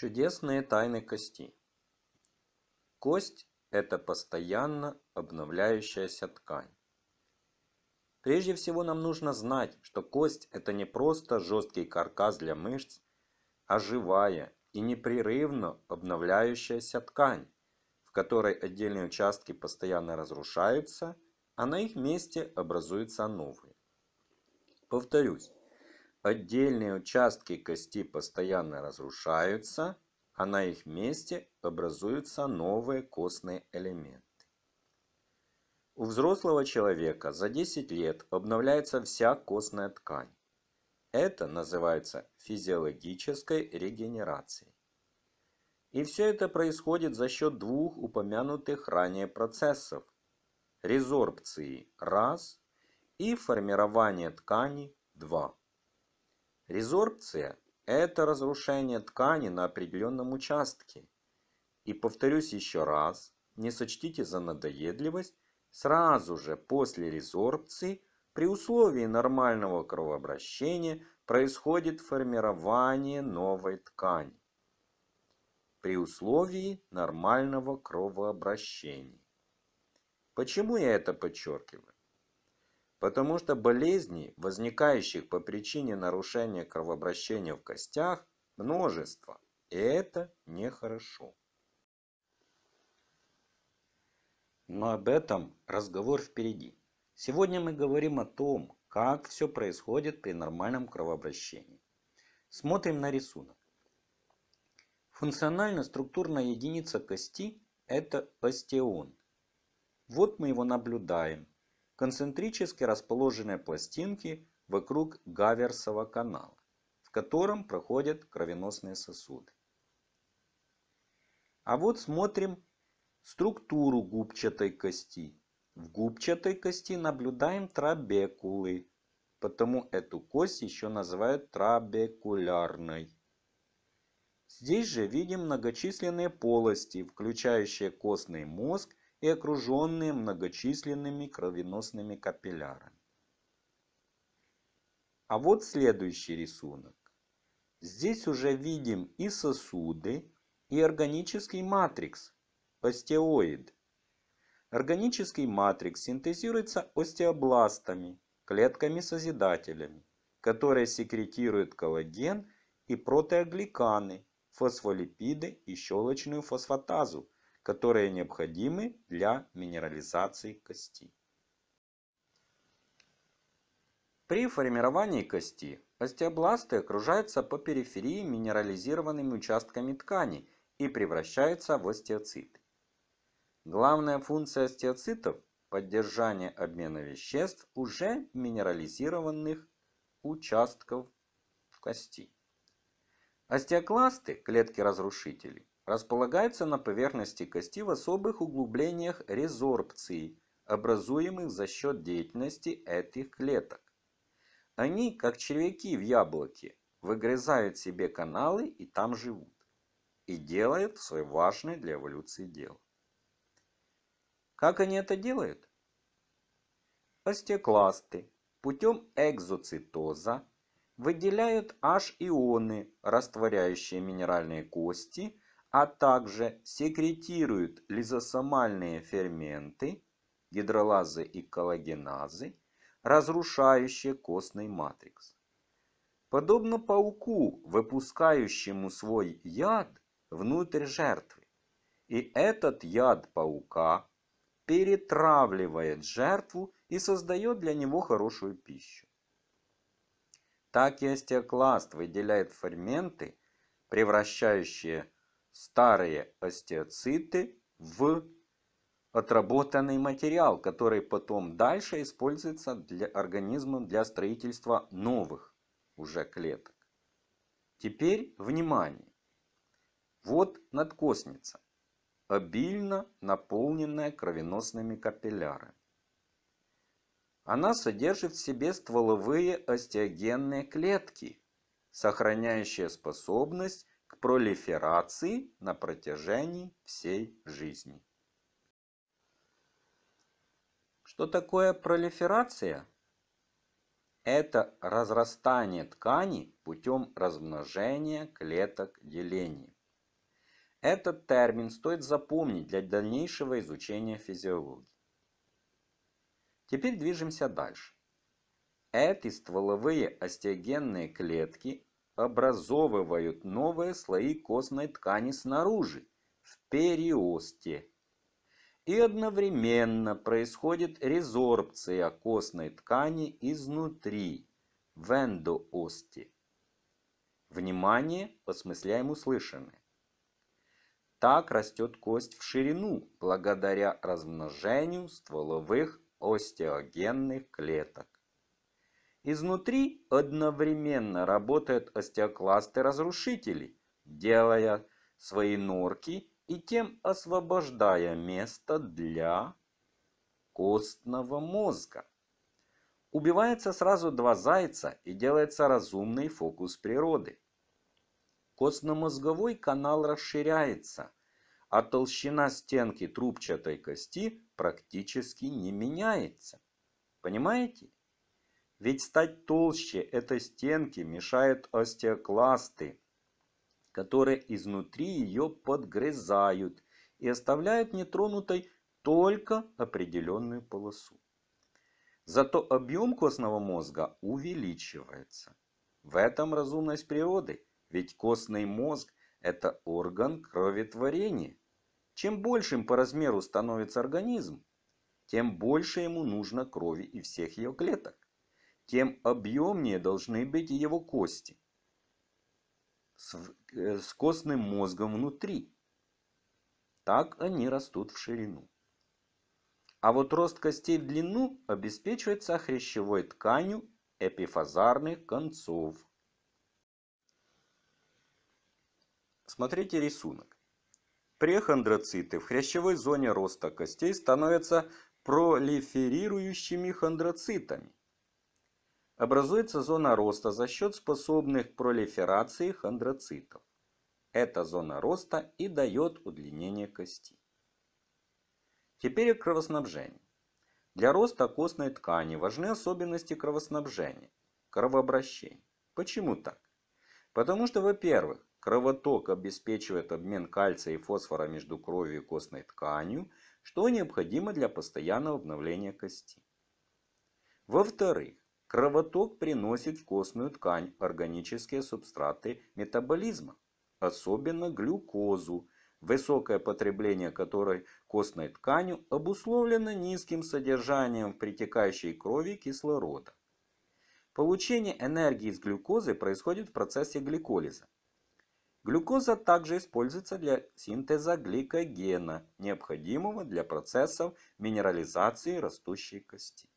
чудесные тайны кости кость это постоянно обновляющаяся ткань Прежде всего нам нужно знать, что кость – это не просто жесткий каркас для мышц, а живая и непрерывно обновляющаяся ткань, в которой отдельные участки постоянно разрушаются, а на их месте образуются новые. Повторюсь, отдельные участки кости постоянно разрушаются, а на их месте образуются новые костные элементы. У взрослого человека за 10 лет обновляется вся костная ткань. Это называется физиологической регенерацией. И все это происходит за счет двух упомянутых ранее процессов – резорбции – раз и формирования ткани – два. Резорбция – это разрушение ткани на определенном участке. И повторюсь еще раз, не сочтите за надоедливость, сразу же после резорбции при условии нормального кровообращения происходит формирование новой ткани. При условии нормального кровообращения. Почему я это подчеркиваю? потому что болезней, возникающих по причине нарушения кровообращения в костях, множество, и это нехорошо. Но об этом разговор впереди. Сегодня мы говорим о том, как все происходит при нормальном кровообращении. Смотрим на рисунок. Функционально-структурная единица кости – это остеон. Вот мы его наблюдаем концентрически расположенные пластинки вокруг Гаверсова канала, в котором проходят кровеносные сосуды. А вот смотрим структуру губчатой кости. В губчатой кости наблюдаем трабекулы, потому эту кость еще называют трабекулярной. Здесь же видим многочисленные полости, включающие костный мозг и окруженные многочисленными кровеносными капиллярами. А вот следующий рисунок. Здесь уже видим и сосуды, и органический матрикс, остеоид. Органический матрикс синтезируется остеобластами, клетками-созидателями, которые секретируют коллаген и протеогликаны, фосфолипиды и щелочную фосфатазу, которые необходимы для минерализации кости. При формировании кости остеобласты окружаются по периферии минерализированными участками ткани и превращаются в остеоциты. Главная функция остеоцитов – поддержание обмена веществ уже минерализированных участков кости. Остеокласты – клетки-разрушители располагается на поверхности кости в особых углублениях резорбции, образуемых за счет деятельности этих клеток. Они, как червяки в яблоке, выгрызают себе каналы и там живут. И делают свое важное для эволюции дело. Как они это делают? Остекласты путем экзоцитоза выделяют H-ионы, растворяющие минеральные кости – а также секретируют лизосомальные ферменты, гидролазы и коллагеназы, разрушающие костный матрикс. Подобно пауку, выпускающему свой яд внутрь жертвы. И этот яд паука перетравливает жертву и создает для него хорошую пищу. Так и остеокласт выделяет ферменты, превращающие старые остеоциты в отработанный материал, который потом дальше используется для, организма для строительства новых уже клеток. Теперь внимание. Вот надкосница, обильно наполненная кровеносными капиллярами. Она содержит в себе стволовые остеогенные клетки, сохраняющие способность пролиферации на протяжении всей жизни. Что такое пролиферация? Это разрастание ткани путем размножения клеток деления. Этот термин стоит запомнить для дальнейшего изучения физиологии. Теперь движемся дальше. Эти стволовые остеогенные клетки образовывают новые слои костной ткани снаружи, в периосте. И одновременно происходит резорбция костной ткани изнутри, в эндоосте. Внимание, осмысляем услышанное. Так растет кость в ширину благодаря размножению стволовых остеогенных клеток. Изнутри одновременно работают остеокласты разрушителей, делая свои норки и тем освобождая место для костного мозга. Убивается сразу два зайца и делается разумный фокус природы. Костно-мозговой канал расширяется, а толщина стенки трубчатой кости практически не меняется. Понимаете? Ведь стать толще этой стенки мешают остеокласты, которые изнутри ее подгрызают и оставляют нетронутой только определенную полосу. Зато объем костного мозга увеличивается. В этом разумность природы, ведь костный мозг – это орган кроветворения. Чем большим по размеру становится организм, тем больше ему нужно крови и всех ее клеток тем объемнее должны быть его кости с, э, с костным мозгом внутри. Так они растут в ширину. А вот рост костей в длину обеспечивается хрящевой тканью эпифазарных концов. Смотрите рисунок. Прехондроциты в хрящевой зоне роста костей становятся пролиферирующими хондроцитами образуется зона роста за счет способных к пролиферации хондроцитов. Эта зона роста и дает удлинение кости. Теперь о кровоснабжении. Для роста костной ткани важны особенности кровоснабжения, кровообращения. Почему так? Потому что, во-первых, кровоток обеспечивает обмен кальция и фосфора между кровью и костной тканью, что необходимо для постоянного обновления кости. Во-вторых, Кровоток приносит в костную ткань органические субстраты метаболизма, особенно глюкозу, высокое потребление которой костной тканью обусловлено низким содержанием в притекающей крови кислорода. Получение энергии из глюкозы происходит в процессе гликолиза. Глюкоза также используется для синтеза гликогена, необходимого для процессов минерализации растущей кости.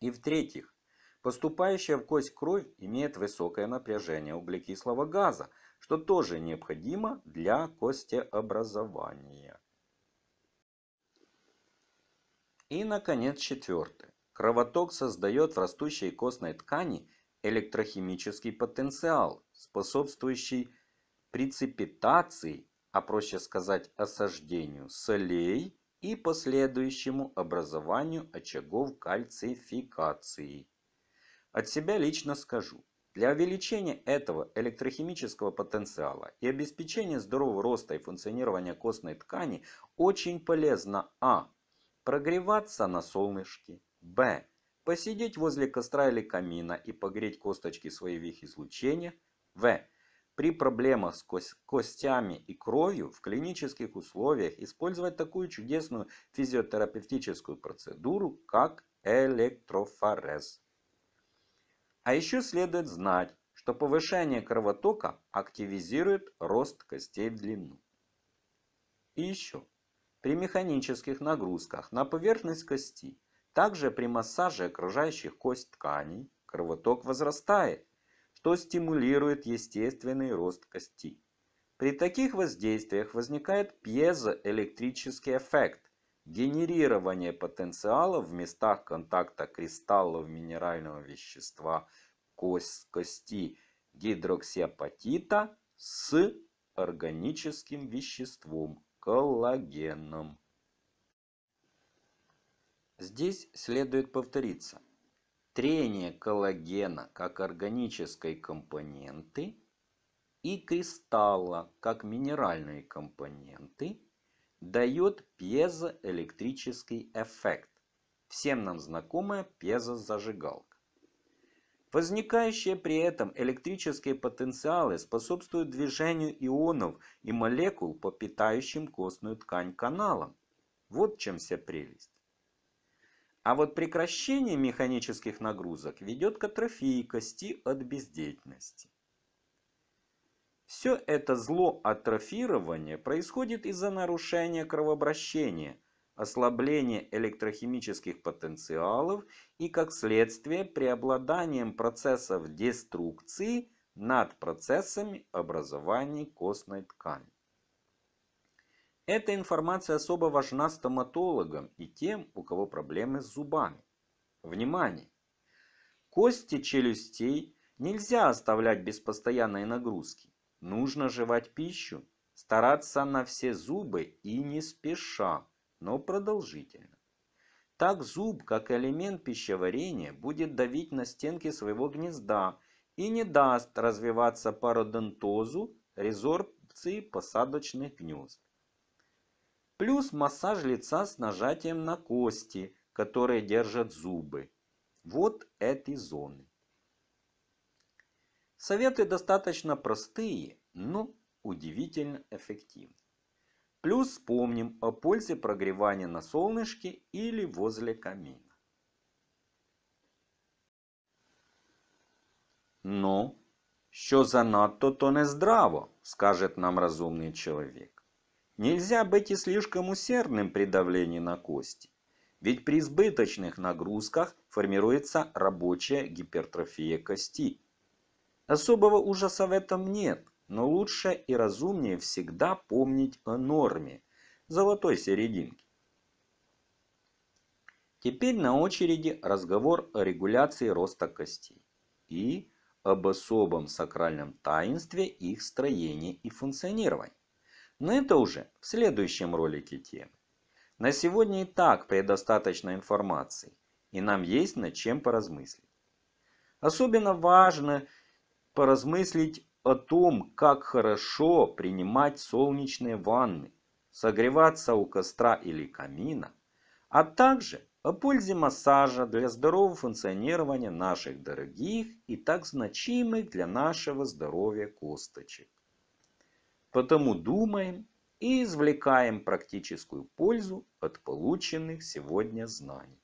И в-третьих, поступающая в кость кровь имеет высокое напряжение углекислого газа, что тоже необходимо для костеобразования. И, наконец, четвертое. Кровоток создает в растущей костной ткани электрохимический потенциал, способствующий преципитации, а проще сказать осаждению солей и последующему образованию очагов кальцификации. От себя лично скажу, для увеличения этого электрохимического потенциала и обеспечения здорового роста и функционирования костной ткани очень полезно а. Прогреваться на солнышке, б. Посидеть возле костра или камина и погреть косточки своих излучения, в. При проблемах с костями и кровью в клинических условиях использовать такую чудесную физиотерапевтическую процедуру, как электрофорез. А еще следует знать, что повышение кровотока активизирует рост костей в длину. И еще. При механических нагрузках на поверхность кости, также при массаже окружающих кость тканей, кровоток возрастает что стимулирует естественный рост кости. При таких воздействиях возникает пьезоэлектрический эффект – генерирование потенциала в местах контакта кристаллов минерального вещества кость кости гидроксиапатита с органическим веществом – коллагеном. Здесь следует повториться трение коллагена как органической компоненты и кристалла как минеральные компоненты дает пьезоэлектрический эффект. Всем нам знакомая пьезозажигалка. Возникающие при этом электрические потенциалы способствуют движению ионов и молекул по питающим костную ткань каналам. Вот чем вся прелесть. А вот прекращение механических нагрузок ведет к атрофии кости от бездеятельности. Все это зло атрофирования происходит из-за нарушения кровообращения, ослабления электрохимических потенциалов и, как следствие, преобладанием процессов деструкции над процессами образования костной ткани. Эта информация особо важна стоматологам и тем, у кого проблемы с зубами. Внимание! Кости челюстей нельзя оставлять без постоянной нагрузки. Нужно жевать пищу, стараться на все зубы и не спеша, но продолжительно. Так зуб, как элемент пищеварения, будет давить на стенки своего гнезда и не даст развиваться пародонтозу резорбции посадочных гнезд. Плюс массаж лица с нажатием на кости, которые держат зубы. Вот эти зоны. Советы достаточно простые, но удивительно эффективны. Плюс вспомним о пользе прогревания на солнышке или возле камина. Ну, що занадто, то не здраво, скажет нам разумный человек. Нельзя быть и слишком усердным при давлении на кости. Ведь при избыточных нагрузках формируется рабочая гипертрофия кости. Особого ужаса в этом нет, но лучше и разумнее всегда помнить о норме, золотой серединке. Теперь на очереди разговор о регуляции роста костей и об особом сакральном таинстве их строения и функционирования. Но это уже в следующем ролике темы. На сегодня и так предостаточно информации, и нам есть над чем поразмыслить. Особенно важно поразмыслить о том, как хорошо принимать солнечные ванны, согреваться у костра или камина, а также о пользе массажа для здорового функционирования наших дорогих и так значимых для нашего здоровья косточек. Потому думаем и извлекаем практическую пользу от полученных сегодня знаний.